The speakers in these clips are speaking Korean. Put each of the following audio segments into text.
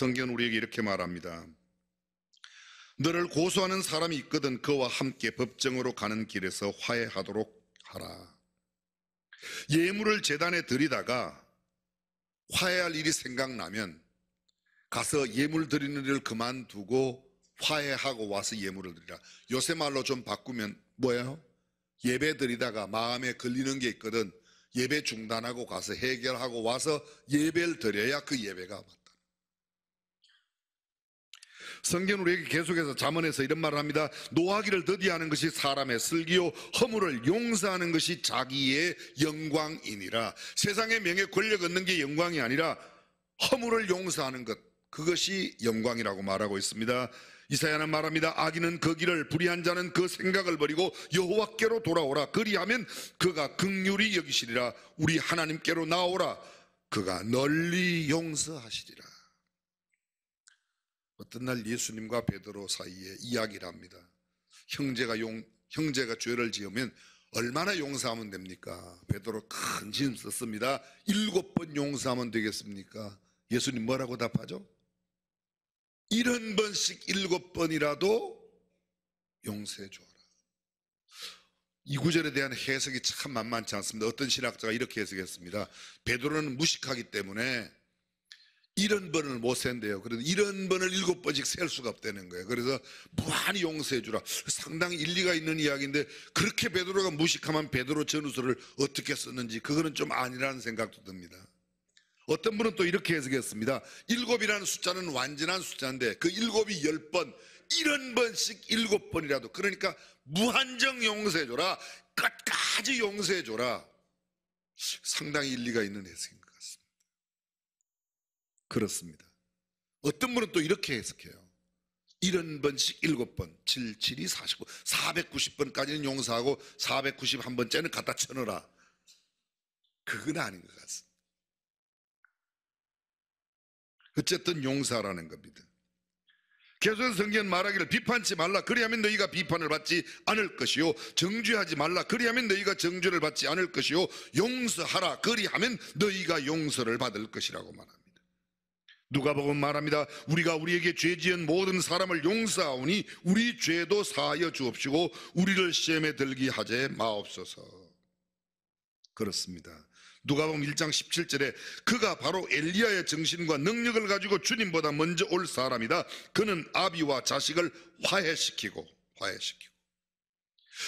성경은 우리에게 이렇게 말합니다. 너를 고소하는 사람이 있거든 그와 함께 법정으로 가는 길에서 화해하도록 하라. 예물을 재단에 드리다가 화해할 일이 생각나면 가서 예물 드리는 일을 그만두고 화해하고 와서 예물을 드리라. 요새 말로 좀 바꾸면 뭐예요? 예배 드리다가 마음에 걸리는 게 있거든 예배 중단하고 가서 해결하고 와서 예배를 드려야 그 예배가 성경은 우리에게 계속해서 자문해서 이런 말을 합니다. 노하기를 더디하는 것이 사람의 슬기요 허물을 용서하는 것이 자기의 영광이니라. 세상의 명예 권력 얻는 게 영광이 아니라 허물을 용서하는 것 그것이 영광이라고 말하고 있습니다. 이사야는 말합니다. 악인은 그 길을 불의한 자는 그 생각을 버리고 여호와께로 돌아오라. 그리하면 그가 극률이 여기시리라. 우리 하나님께로 나오라. 그가 널리 용서하시리라. 어떤 날 예수님과 베드로 사이에 이야기를 합니다. 형제가 용 형제가 죄를 지으면 얼마나 용서하면 됩니까? 베드로 큰 짐 썼습니다. 일곱 번 용서하면 되겠습니까? 예수님 뭐라고 답하죠? 일흔 번씩 일곱 번이라도 용서해 주라이 구절에 대한 해석이 참 만만치 않습니다. 어떤 신학자가 이렇게 해석했습니다. 베드로는 무식하기 때문에 이런 번을 못 센대요. 그래서 이런 번을 일곱 번씩 셀 수가 없다는 거예요. 그래서 무한히 용서해 주라. 상당히 일리가 있는 이야기인데 그렇게 베드로가 무식하면 베드로 전우서를 어떻게 썼는지 그거는 좀 아니라는 생각도 듭니다. 어떤 분은 또 이렇게 해석했습니다. 일곱이라는 숫자는 완전한 숫자인데 그 일곱이 열 번, 일흔 번씩 일곱 번이라도 그러니까 무한정 용서해 줘라. 끝까지 용서해 줘라. 상당히 일리가 있는 해석입니다. 그렇습니다. 어떤 분은 또 이렇게 해석해요. 70번씩 7번, 7, 7이 49, 490번까지는 용서하고 491번째는 갖다 쳐넣어라. 그건 아닌 것 같습니다. 어쨌든 용서라는 겁니다. 계속해서 성경 말하기를 비판치 말라 그리하면 너희가 비판을 받지 않을 것이요 정죄하지 말라 그리하면 너희가 정죄를 받지 않을 것이요 용서하라 그리하면 너희가 용서를 받을 것이라고 말합니다. 누가복음 말합니다. 우리가 우리에게 죄 지은 모든 사람을 용서하오니 우리 죄도 사하여 주옵시고 우리를 시험에 들게 하제 마옵소서. 그렇습니다. 누가복음 1장 17절에 그가 바로 엘리야의 정신과 능력을 가지고 주님보다 먼저 올 사람이다. 그는 아비와 자식을 화해시키고 화해시키고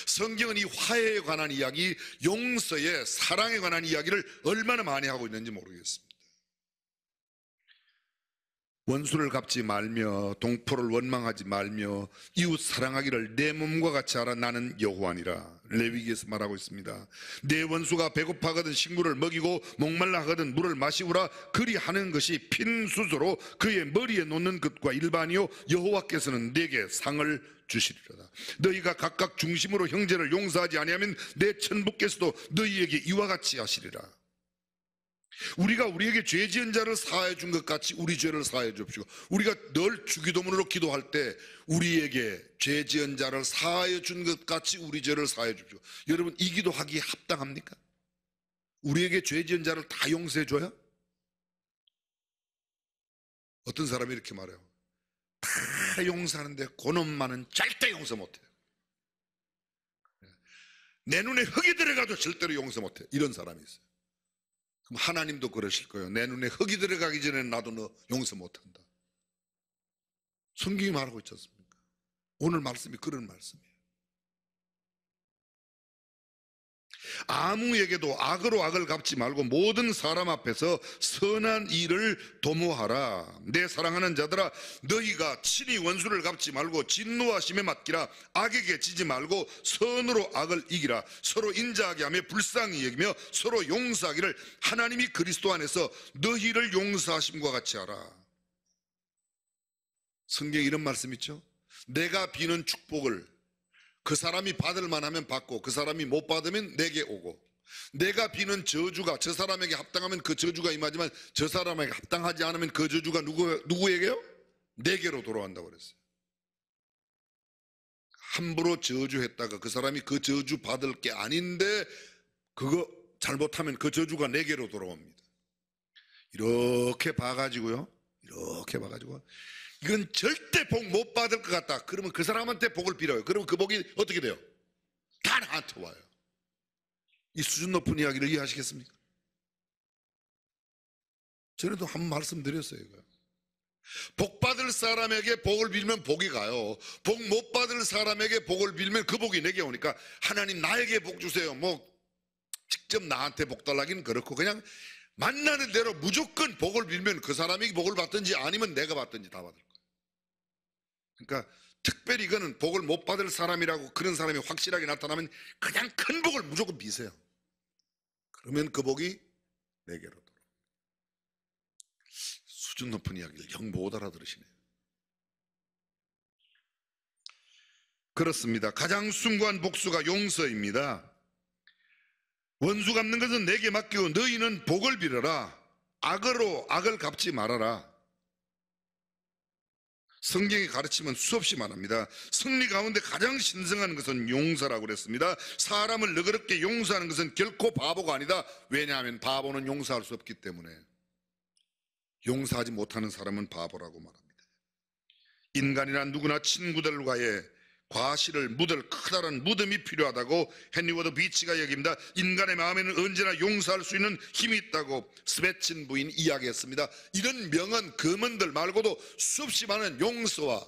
성경은 이 화해에 관한 이야기, 용서의 사랑에 관한 이야기를 얼마나 많이 하고 있는지 모르겠습니다. 원수를 갚지 말며 동포를 원망하지 말며 이웃 사랑하기를 내 몸과 같이 하라 나는 여호와니라 레위기에서 말하고 있습니다 내 원수가 배고파거든 식물을 먹이고 목말라 하거든 물을 마시우라 그리하는 것이 핀 수소로 그의 머리에 놓는 것과 일반이요 여호와께서는 내게 상을 주시리라 너희가 각각 중심으로 형제를 용서하지 아니하면 내 천부께서도 너희에게 이와 같이 하시리라 우리가 우리에게 죄 지은 자를 사해 준것 같이 우리 죄를 사해 주옵시고 우리가 늘 주기도문으로 기도할 때 우리에게 죄 지은 자를 사해 준것 같이 우리 죄를 사해 주옵시고 여러분 이 기도하기 합당합니까? 우리에게 죄 지은 자를 다 용서해 줘요? 어떤 사람이 이렇게 말해요. 다 용서하는데 고놈만은 절대 용서 못해요. 내 눈에 흙이 들어가도 절대로 용서 못해. 요 이런 사람이 있어요. 하나님도 그러실 거예요. 내 눈에 흙이 들어가기 전에 나도 너 용서 못한다. 성경이 말하고 있지 않습니까? 오늘 말씀이 그런 말씀이에요. 아무에게도 악으로 악을 갚지 말고 모든 사람 앞에서 선한 일을 도모하라. 내 사랑하는 자들아 너희가 친히 원수를 갚지 말고 진노하심에 맡기라. 악에게 지지 말고 선으로 악을 이기라. 서로 인자하게 하며 불쌍히 여기며 서로 용서하기를 하나님이 그리스도 안에서 너희를 용서하심과 같이 하라. 성경 에 이런 말씀 있죠? 내가 비는 축복을 그 사람이 받을 만하면 받고 그 사람이 못 받으면 내게 오고 내가 비는 저주가 저 사람에게 합당하면 그 저주가 임하지만 저 사람에게 합당하지 않으면 그 저주가 누구, 누구에게요? 내게로 돌아온다고 그랬어요. 함부로 저주했다가 그 사람이 그 저주 받을 게 아닌데 그거 잘못하면 그 저주가 내게로 돌아옵니다. 이렇게 봐가지고요. 이렇게 봐가지고 이건 절대 복 못 받을 것 같다. 그러면 그 사람한테 복을 빌어요. 그러면 그 복이 어떻게 돼요? 다 나한테 와요. 이 수준 높은 이야기를 이해하시겠습니까? 전에도 한 말씀 드렸어요. 복 받을 사람에게 복을 빌면 복이 가요. 복 못 받을 사람에게 복을 빌면 그 복이 내게 오니까 하나님 나에게 복 주세요. 뭐 직접 나한테 복 달라기는 그렇고 그냥 만나는 대로 무조건 복을 빌면 그 사람이 복을 받든지 아니면 내가 받든지 다 받을 거예요. 그러니까 특별히 이거는 복을 못 받을 사람이라고 그런 사람이 확실하게 나타나면 그냥 큰 복을 무조건 비세요. 그러면 그 복이 내게로 수준 높은 이야기를 영못알아들으시네 그렇습니다. 가장 숭고한 복수가 용서입니다. 원수 갚는 것은 내게 맡기고 너희는 복을 빌어라. 악으로 악을 갚지 말아라. 성경이 가르치면 수없이 말합니다. 승리 가운데 가장 신성한 것은 용서라고 그랬습니다. 사람을 너그럽게 용서하는 것은 결코 바보가 아니다. 왜냐하면 바보는 용서할 수 없기 때문에 용서하지 못하는 사람은 바보라고 말합니다. 인간이란 누구나 친구들과의 과실을 묻을 커다란 무덤이 필요하다고 헨리워드 비치가 여깁니다. 인간의 마음에는 언제나 용서할 수 있는 힘이 있다고 스베친 부인 이야기했습니다. 이런 명언, 금언들 말고도 수없이 많은 용서와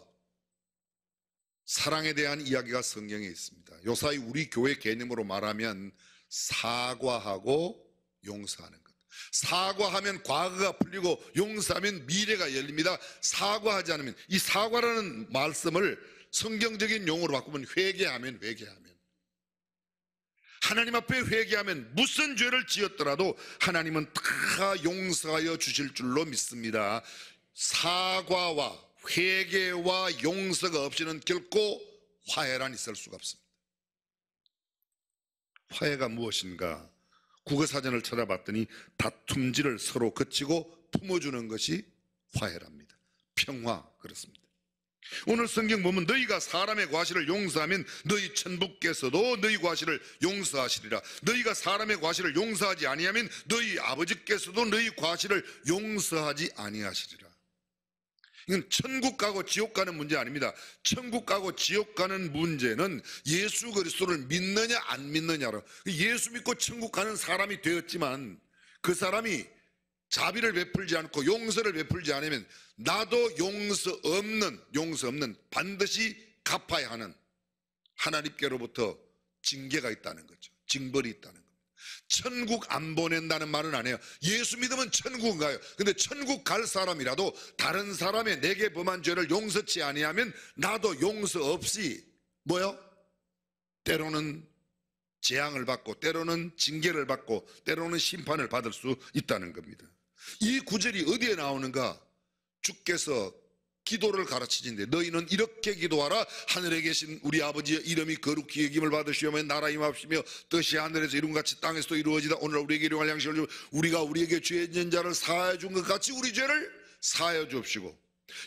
사랑에 대한 이야기가 성경에 있습니다. 요사이 우리 교회 개념으로 말하면 사과하고 용서하는 것. 사과하면 과거가 풀리고 용서하면 미래가 열립니다. 사과하지 않으면 이 사과라는 말씀을 성경적인 용어로 바꾸면 회개하면 회개하면 하나님 앞에 회개하면 무슨 죄를 지었더라도 하나님은 다 용서하여 주실 줄로 믿습니다. 사과와 회개와 용서가 없이는 결코 화해란 있을 수가 없습니다. 화해가 무엇인가? 국어사전을 찾아봤더니 다툼질을 서로 그치고 품어주는 것이 화해랍니다. 평화 그렇습니다. 오늘 성경 보면 너희가 사람의 과실을 용서하면 너희 천부께서도 너희 과실을 용서하시리라 너희가 사람의 과실을 용서하지 아니하면 너희 아버지께서도 너희 과실을 용서하지 아니하시리라 이건 천국 가고 지옥 가는 문제 아닙니다 천국 가고 지옥 가는 문제는 예수 그리스도를 믿느냐 안 믿느냐로 예수 믿고 천국 가는 사람이 되었지만 그 사람이 자비를 베풀지 않고 용서를 베풀지 않으면 나도 용서 없는 용서 없는 반드시 갚아야 하는 하나님께로부터 징계가 있다는 거죠. 징벌이 있다는 겁 천국 안 보낸다는 말은 안 해요. 예수 믿으면 천국 가요. 근데 천국 갈 사람이라도 다른 사람의 내게 범한 죄를 용서치 아니하면 나도 용서 없이 뭐요? 때로는 재앙을 받고 때로는 징계를 받고 때로는 심판을 받을 수 있다는 겁니다. 이 구절이 어디에 나오는가? 주께서 기도를 가르치신데 너희는 이렇게 기도하라 하늘에 계신 우리 아버지의 이름이 거룩히 여김을 받으시오며 나라 임합시며 뜻이 하늘에서 이룬같이 땅에서도 이루어지다 오늘 우리에게 일용할 양식을 주 우리가 우리에게 죄인는 자를 사해준 것 같이 우리 죄를 사하여 주옵시고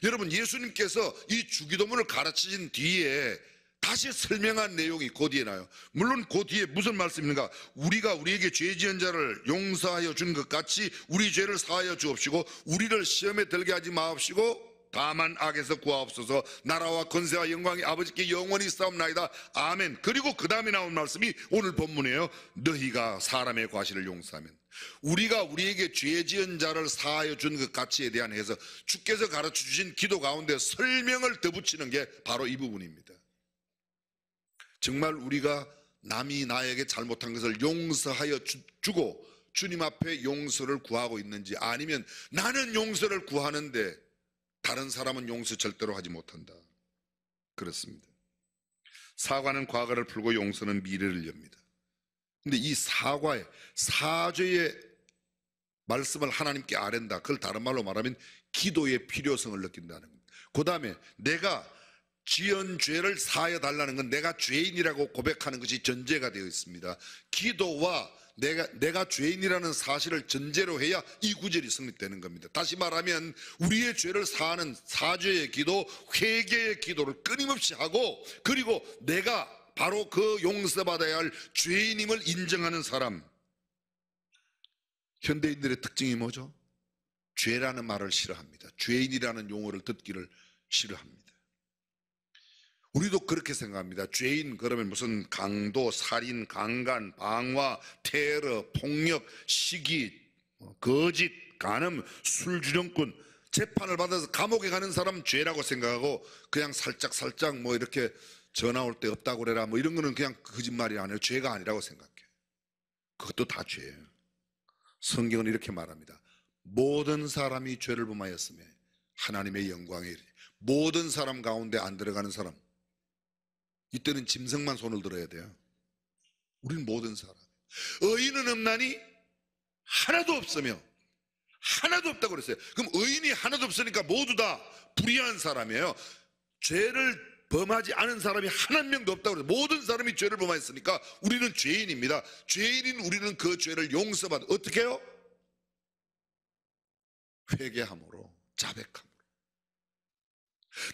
여러분 예수님께서 이 주기도문을 가르치신 뒤에 다시 설명한 내용이 그 뒤에 나요. 물론 그 뒤에 무슨 말씀인가? 우리가 우리에게 죄 지은 자를 용서하여 준 것 같이 우리 죄를 사하여 주옵시고 우리를 시험에 들게 하지 마옵시고 다만 악에서 구하옵소서 나라와 권세와 영광이 아버지께 영원히 싸움나이다. 아멘. 그리고 그 다음에 나온 말씀이 오늘 본문이에요. 너희가 사람의 과실을 용서하면 우리가 우리에게 죄 지은 자를 사하여 준것가치에 대한 해서 주께서 가르쳐 주신 기도 가운데 설명을 덧붙이는 게 바로 이 부분입니다. 정말 우리가 남이 나에게 잘못한 것을 용서하여 주, 주고 주님 앞에 용서를 구하고 있는지 아니면 나는 용서를 구하는데 다른 사람은 용서 절대로 하지 못한다. 그렇습니다. 사과는 과거를 풀고 용서는 미래를 엽니다. 근데 이 사과의 사죄의 말씀을 하나님께 아랜다. 그걸 다른 말로 말하면 기도의 필요성을 느낀다는 겁니다. 그 다음에 내가 지은 죄를 사하여 달라는 건 내가 죄인이라고 고백하는 것이 전제가 되어 있습니다. 기도와 내가, 내가 죄인이라는 사실을 전제로 해야 이 구절이 성립되는 겁니다. 다시 말하면 우리의 죄를 사하는 사죄의 기도, 회개의 기도를 끊임없이 하고 그리고 내가 바로 그 용서받아야 할 죄인임을 인정하는 사람. 현대인들의 특징이 뭐죠? 죄라는 말을 싫어합니다. 죄인이라는 용어를 듣기를 싫어합니다. 우리도 그렇게 생각합니다. 죄인 그러면 무슨 강도, 살인, 강간, 방화, 테러, 폭력, 시기, 뭐 거짓, 간음, 술주정꾼 재판을 받아서 감옥에 가는 사람 죄라고 생각하고 그냥 살짝 살짝 뭐 이렇게 전화 올 때 없다고 그래라 뭐 이런 거는 그냥 거짓말이 아니에요. 죄가 아니라고 생각해요. 그것도 다 죄예요. 성경은 이렇게 말합니다. 모든 사람이 죄를 범하였으며 하나님의 영광에 이르 모든 사람 가운데 안 들어가는 사람 이때는 짐승만 손을 들어야 돼요. 우린 모든 사람. 의인은 없나니 하나도 없으며 하나도 없다고 그랬어요. 그럼 의인이 하나도 없으니까 모두 다 불의한 사람이에요. 죄를 범하지 않은 사람이 한 한 명도 없다고 그래서 모든 사람이 죄를 범하였으니까 우리는 죄인입니다. 죄인인 우리는 그 죄를 용서받 어떻게 해요? 회개함으로 자백함으로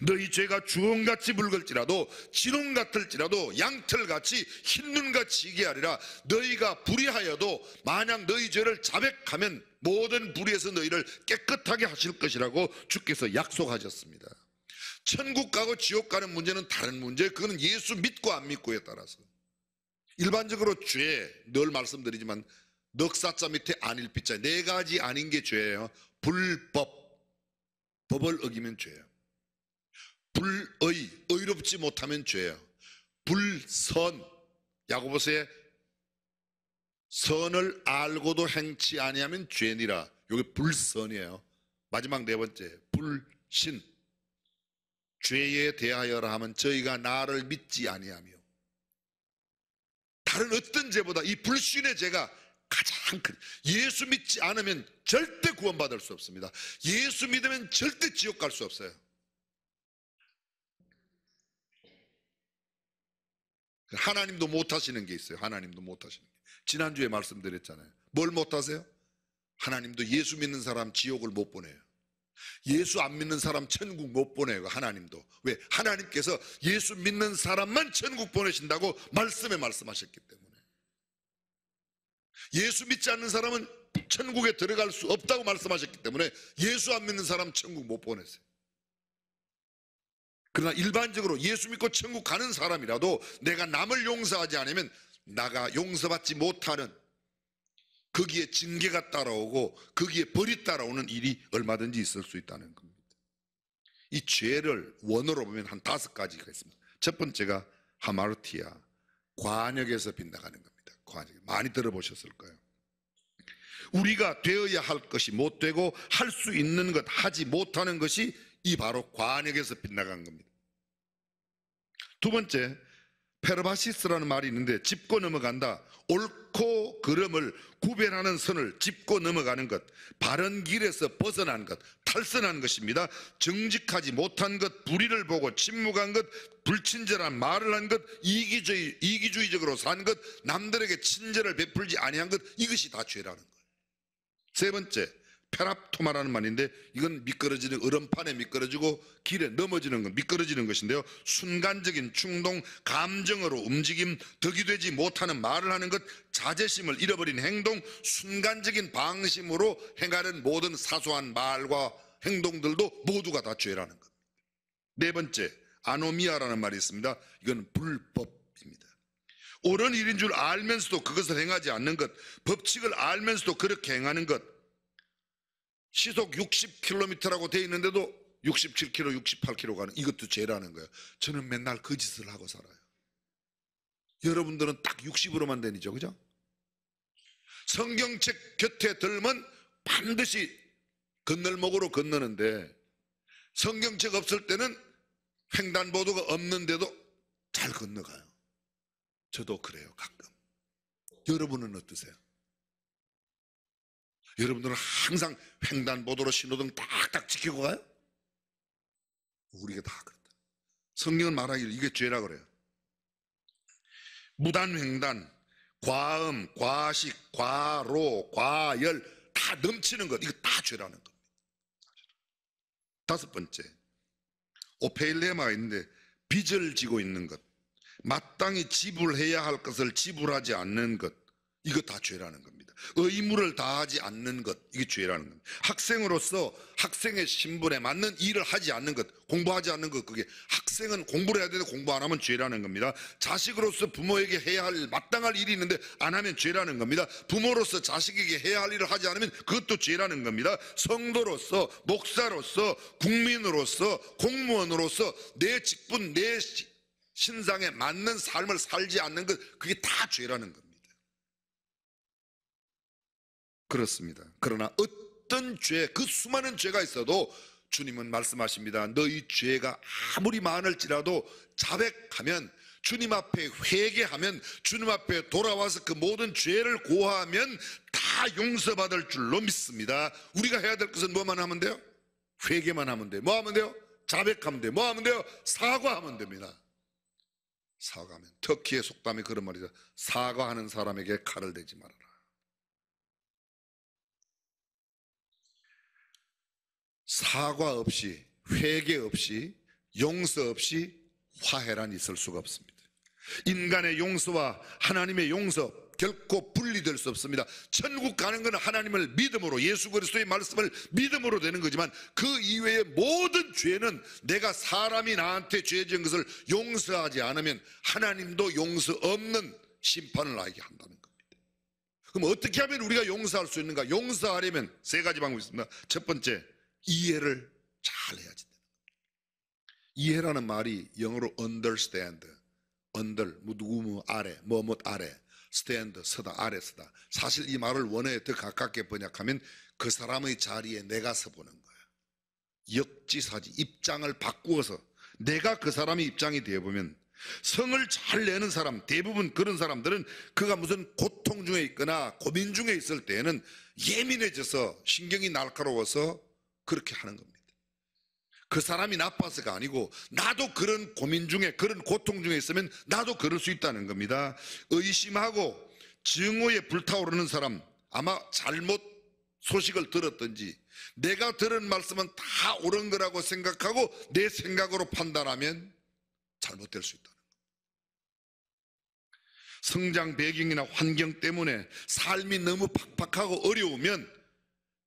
너희 죄가 주홍같이 붉을지라도 진홍 같을지라도 양털같이 흰눈같이 이게 아니라 너희가 불의하여도 만약 너희 죄를 자백하면 모든 불의에서 너희를 깨끗하게 하실 것이라고 주께서 약속하셨습니다 천국 가고 지옥 가는 문제는 다른 문제 그거는 예수 믿고 안 믿고에 따라서 일반적으로 죄늘 말씀드리지만 넉사자 밑에 아닐 피자네 가지 아닌 게 죄예요 불법 법을 어기면 죄예요 불의, 의롭지 못하면 죄야. 불선, 야고보서에 선을 알고도 행치 아니하면 죄니라. 요게 불선이에요. 마지막 네 번째, 불신. 죄에 대하여라 하면 저희가 나를 믿지 아니하며 다른 어떤 죄보다 이 불신의 죄가 가장 큰 예수 믿지 않으면 절대 구원받을 수 없습니다. 예수 믿으면 절대 지옥 갈 수 없어요. 하나님도 못하시는 게 있어요. 하나님도 못하시는 게. 지난주에 말씀드렸잖아요. 뭘 못하세요? 하나님도 예수 믿는 사람 지옥을 못 보내요. 예수 안 믿는 사람 천국 못 보내요. 하나님도. 왜? 하나님께서 예수 믿는 사람만 천국 보내신다고 말씀에 말씀하셨기 때문에. 예수 믿지 않는 사람은 천국에 들어갈 수 없다고 말씀하셨기 때문에 예수 안 믿는 사람 천국 못 보내세요. 그러나 일반적으로 예수 믿고 천국 가는 사람이라도 내가 남을 용서하지 않으면 나가 용서받지 못하는 거기에 징계가 따라오고 거기에 벌이 따라오는 일이 얼마든지 있을 수 있다는 겁니다. 이 죄를 원어로 보면 한 다섯 가지가 있습니다. 첫 번째가 하마르티아, 관역에서 빗나가는 겁니다. 관역. 많이 들어보셨을 거예요. 우리가 되어야 할 것이 못 되고 할 수 있는 것, 하지 못하는 것이 이 바로 관역에서 빗나간 겁니다. 두 번째, 페르바시스라는 말이 있는데 짚고 넘어간다. 옳고 그름을 구별하는 선을 짚고 넘어가는 것, 바른 길에서 벗어난 것, 탈선한 것입니다. 정직하지 못한 것, 불의를 보고 침묵한 것, 불친절한 말을 한 것, 이기주의, 이기주의적으로 산 것, 남들에게 친절을 베풀지 아니한 것, 이것이 다 죄라는 거예요. 세 번째, 페랍토마라는 말인데 이건 미끄러지는 얼음판에 미끄러지고 길에 넘어지는 건 미끄러지는 것인데요. 순간적인 충동, 감정으로 움직임, 덕이 되지 못하는 말을 하는 것, 자제심을 잃어버린 행동, 순간적인 방심으로 행하는 모든 사소한 말과 행동들도 모두가 다 죄라는 겁니다 네 번째, 아노미아라는 말이 있습니다. 이건 불법입니다. 옳은 일인 줄 알면서도 그것을 행하지 않는 것, 법칙을 알면서도 그렇게 행하는 것, 시속 60km라고 돼 있는데도 67km, 68km 가는 이것도 죄라는 거예요. 저는 맨날 그 짓을 하고 살아요. 여러분들은 딱 60으로만 되니죠. 그죠? 성경책 곁에 들면 반드시 건널목으로 건너는데 성경책 없을 때는 횡단보도가 없는데도 잘 건너가요. 저도 그래요, 가끔. 여러분은 어떠세요? 여러분들은 항상 횡단보도로 신호등 딱딱 지키고 가요? 우리가 다 그렇다. 성경은 말하기를 이게 죄라 그래요. 무단횡단, 과음, 과식, 과로, 과열 다 넘치는 것 이거 다 죄라는 겁니다. 다섯 번째 오페일레마가 있는데 빚을 지고 있는 것, 마땅히 지불해야 할 것을 지불하지 않는 것 이거 다 죄라는 겁니다. 겁니다. 의무를 다하지 않는 것, 이게 죄라는 겁니다. 학생으로서 학생의 신분에 맞는 일을 하지 않는 것, 공부하지 않는 것, 그게 학생은 공부를 해야 되는데 공부 안 하면 죄라는 겁니다. 자식으로서 부모에게 해야 할, 마땅할 일이 있는데 안 하면 죄라는 겁니다. 부모로서 자식에게 해야 할 일을 하지 않으면 그것도 죄라는 겁니다. 성도로서, 목사로서, 국민으로서, 공무원으로서 내 직분, 내 신상에 맞는 삶을 살지 않는 것, 그게 다 죄라는 것. 그렇습니다. 그러나 어떤 죄, 그 수많은 죄가 있어도 주님은 말씀하십니다. 너희 죄가 아무리 많을지라도 자백하면 주님 앞에 회개하면 주님 앞에 돌아와서 그 모든 죄를 고하면 다 용서받을 줄로 믿습니다. 우리가 해야 될 것은 뭐만 하면 돼요? 회개만 하면 돼요. 뭐 하면 돼요? 자백하면 돼요. 뭐 하면 돼요? 사과하면 됩니다. 사과하면. 터키의 속담이 그런 말이죠. 사과하는 사람에게 칼을 대지 말아라. 사과 없이 회개 없이 용서 없이 화해란 있을 수가 없습니다. 인간의 용서와 하나님의 용서 결코 분리될 수 없습니다. 천국 가는 것 하나님을 믿음으로 예수 그리스도의 말씀을 믿음으로 되는 거지만 그 이외의 모든 죄는 내가 사람이 나한테 죄 지은 것을 용서하지 않으면 하나님도 용서 없는 심판을 하게 한다는 겁니다. 그럼 어떻게 하면 우리가 용서할 수 있는가? 용서하려면 세 가지 방법이 있습니다. 첫 번째, 이해를 잘 해야지 되다 이해라는 말이 영어로 understand, under, 뭐 누구무 뭐 아래, 뭐뭐 뭐 아래, stand, 서다, 아래 서다. 사실 이 말을 원어에 더 가깝게 번역하면 그 사람의 자리에 내가 서보는 거예 역지사지, 입장을 바꾸어서 내가 그 사람의 입장이 되어보면 성을 잘 내는 사람, 대부분 그런 사람들은 그가 무슨 고통 중에 있거나 고민 중에 있을 때에는 예민해져서 신경이 날카로워서 그렇게 하는 겁니다. 그 사람이 나빠서가 아니고 나도 그런 고민 중에 그런 고통 중에 있으면 나도 그럴 수 있다는 겁니다. 의심하고 증오에 불타오르는 사람 아마 잘못 소식을 들었던지 내가 들은 말씀은 다 옳은 거라고 생각하고 내 생각으로 판단하면 잘못될 수 있다는 거. 성장 배경이나 환경 때문에 삶이 너무 팍팍하고 어려우면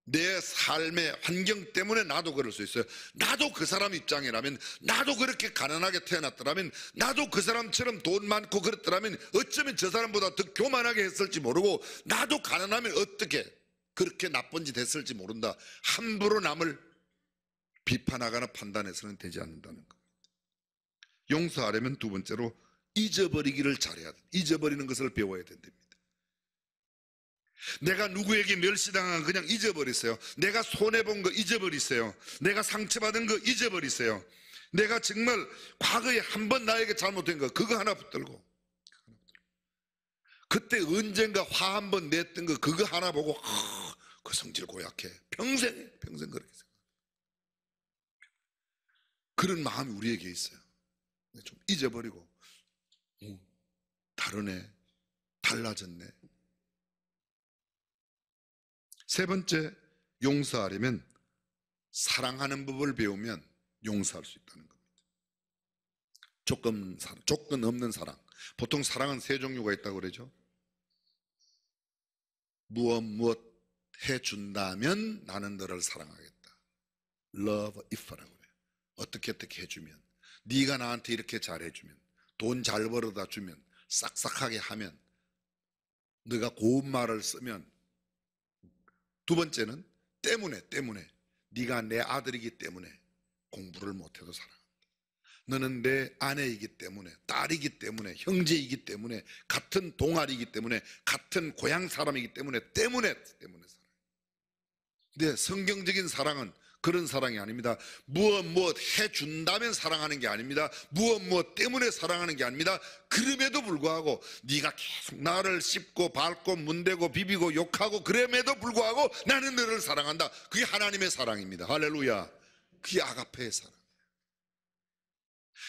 내 삶의 환경 때문에 나도 그럴 수 있어요. 나도 그 사람 입장이라면, 나도 그렇게 가난하게 태어났더라면, 나도 그 사람처럼 돈 많고 그랬더라면, 어쩌면 저 사람보다 더 교만하게 했을지 모르고, 나도 가난하면 어떻게 그렇게 나쁜 짓 했을지 모른다. 함부로 남을 비판하거나 판단해서는 되지 않는다는 거. 용서하려면 두 번째로 잊어버리기를 잘해야 돼. 잊어버리는 것을 배워야 된답니다. 내가 누구에게 멸시당한 그냥 잊어버리세요. 내가 손해본 거 잊어버리세요. 내가 상처받은 거 잊어버리세요. 내가 정말 과거에 한 번 나에게 잘못된 거 그거 하나 붙들고 그때 언젠가 화 한 번 냈던 거 그거 하나 보고 아, 그 성질 고약해 평생 평생 그렇게 생각 그런 마음이 우리에게 있어요 좀 잊어버리고 다르네 달라졌네 세 번째, 용서하려면 사랑하는 법을 배우면 용서할 수 있다는 겁니다. 조건, 조건 없는 사랑. 보통 사랑은 세 종류가 있다고 그러죠. 무엇, 무엇 해준다면 나는 너를 사랑하겠다. love if라고 그래요. 어떻게 어떻게 해주면. 네가 나한테 이렇게 잘해주면. 돈 잘 벌어다 주면. 싹싹하게 하면. 네가 고운 말을 쓰면 두 번째는 때문에 때문에 네가 내 아들이기 때문에 공부를 못해도 사랑한다. 너는 내 아내이기 때문에 딸이기 때문에 형제이기 때문에 같은 동아리이기 때문에 같은 고향 사람이기 때문에 때문에 때문에 사랑. 근데 성경적인 사랑은 그런 사랑이 아닙니다. 무엇 무엇 해준다면 사랑하는 게 아닙니다. 무엇 무엇 때문에 사랑하는 게 아닙니다. 그럼에도 불구하고 네가 계속 나를 씹고 밟고 문대고 비비고 욕하고 그럼에도 불구하고 나는 너를 사랑한다. 그게 하나님의 사랑입니다. 할렐루야. 그게 아가페의 사랑.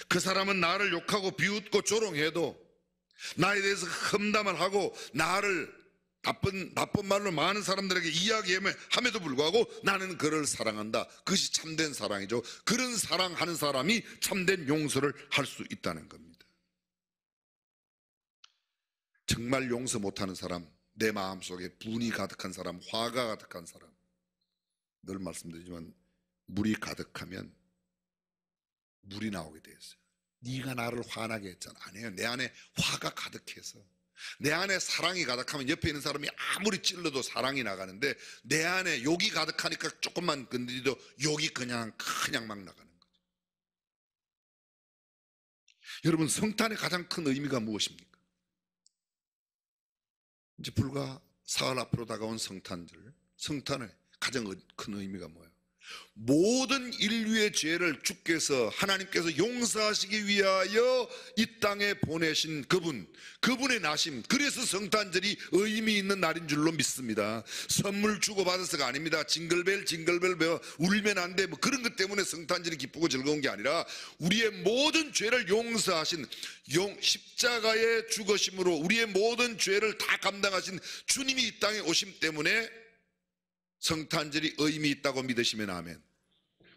그 사람은 나를 욕하고 비웃고 조롱해도 나에 대해서 험담을 하고 나를 나쁜, 나쁜 말로 많은 사람들에게 이야기함에도 불구하고 나는 그를 사랑한다. 그것이 참된 사랑이죠. 그런 사랑하는 사람이 참된 용서를 할 수 있다는 겁니다. 정말 용서 못하는 사람, 내 마음속에 분이 가득한 사람, 화가 가득한 사람. 늘 말씀드리지만 물이 가득하면 물이 나오게 되었어요. 네가 나를 화나게 했잖아. 아니에요. 내 안에 화가 가득해서. 내 안에 사랑이 가득하면 옆에 있는 사람이 아무리 찔러도 사랑이 나가는데 내 안에 욕이 가득하니까 조금만 건드리도 욕이 그냥 그냥 막 나가는 거죠. 여러분 성탄의 가장 큰 의미가 무엇입니까? 이제 불과 사흘 앞으로 다가온 성탄절, 성탄의 가장 큰 의미가 뭐예요? 모든 인류의 죄를 주께서 하나님께서 용서하시기 위하여 이 땅에 보내신 그분, 그분의 나심. 그래서 성탄절이 의미 있는 날인 줄로 믿습니다. 선물 주고받아서가 아닙니다. 징글벨, 징글벨, 배워 울면 안 돼. 뭐 그런 것 때문에 성탄절이 기쁘고 즐거운 게 아니라 우리의 모든 죄를 용서하신 용, 십자가의 죽으심으로 우리의 모든 죄를 다 감당하신 주님이 이 땅에 오심 때문에 성탄절이 의미 있다고 믿으시면 아멘.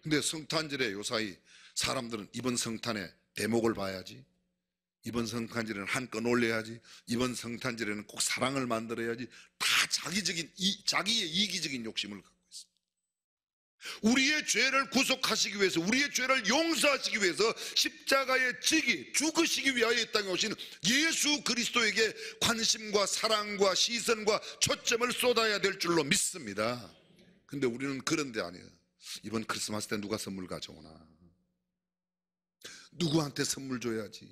근데 성탄절에 요사이 사람들은 이번 성탄에 대목을 봐야지. 이번 성탄절에는 한껏 올려야지. 이번 성탄절에는 꼭 사랑을 만들어야지. 다 자기적인, 이, 자기의 이기적인 욕심을 갖고. 우리의 죄를 구속하시기 위해서 우리의 죄를 용서하시기 위해서 십자가의 지기 죽으시기 위하여 이 땅에 오신 예수 그리스도에게 관심과 사랑과 시선과 초점을 쏟아야 될 줄로 믿습니다 근데 우리는 그런데 아니에요 이번 크리스마스 때 누가 선물 가져오나 누구한테 선물 줘야지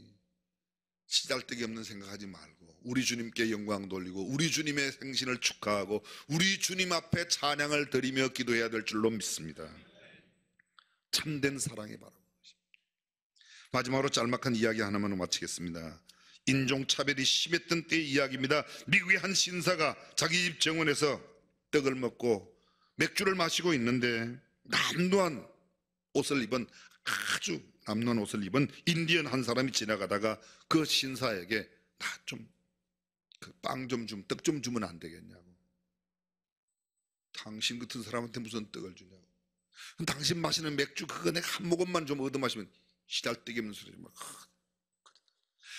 시달뜨기 없는 생각하지 말고 우리 주님께 영광 돌리고 우리 주님의 생신을 축하하고 우리 주님 앞에 찬양을 드리며 기도해야 될 줄로 믿습니다. 참된 사랑이 바로 것입니다. 마지막으로 짤막한 이야기 하나만 마치겠습니다. 인종차별이 심했던 때의 이야기입니다. 미국의 한 신사가 자기 집 정원에서 떡을 먹고 맥주를 마시고 있는데 남루한 옷을 입은 아주 남루한 옷을 입은 인디언 한 사람이 지나가다가 그 신사에게 나좀 그빵좀 좀, 떡 좀 주면 안 되겠냐고. 당신 같은 사람한테 무슨 떡을 주냐고. 당신 마시는 맥주 그거 내가 한 모금만 좀 얻어 마시면 시달뜨기 없는 소리 막.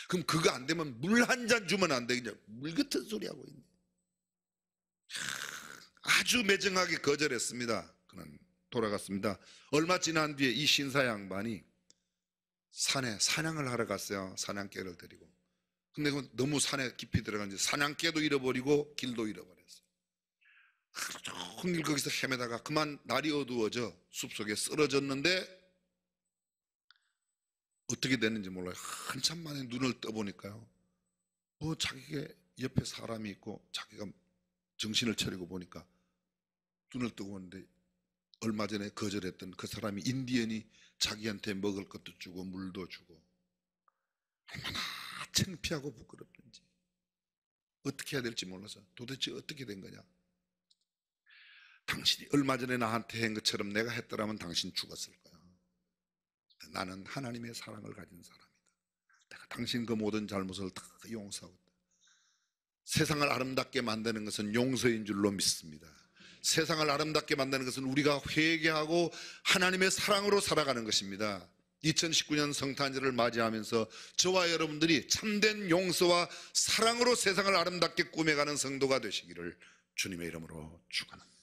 그럼 그거 안 되면 물 한 잔 주면 안 되겠냐. 물 같은 소리 하고 있네. 아주 매정하게 거절했습니다. 그는 돌아갔습니다. 얼마 지난 뒤에 이 신사 양반이 산에 사냥을 하러 갔어요. 사냥개를 데리고. 근데 그 너무 산에 깊이 들어간 지 사냥개도 잃어버리고 길도 잃어버렸어요. 하루 종일 거기서 헤매다가 그만 날이 어두워져 숲속에 쓰러졌는데 어떻게 됐는지 몰라요. 한참 만에 눈을 떠보니까요. 뭐 자기가 옆에 사람이 있고 자기가 정신을 차리고 보니까 눈을 뜨고 보는데 얼마 전에 거절했던 그 사람이 인디언이 자기한테 먹을 것도 주고 물도 주고 얼마나 창피하고 부끄럽든지 어떻게 해야 될지 몰라서 도대체 어떻게 된 거냐? 당신이 얼마 전에 나한테 한 것처럼 내가 했더라면 당신 죽었을 거야. 나는 하나님의 사랑을 가진 사람이다. 내가 당신 그 모든 잘못을 다 용서하고 있다. 세상을 아름답게 만드는 것은 용서인 줄로 믿습니다. 세상을 아름답게 만드는 것은 우리가 회개하고 하나님의 사랑으로 살아가는 것입니다. 2019년 성탄절을 맞이하면서 저와 여러분들이 참된 용서와 사랑으로 세상을 아름답게 꾸며가는 성도가 되시기를 주님의 이름으로 축원합니다.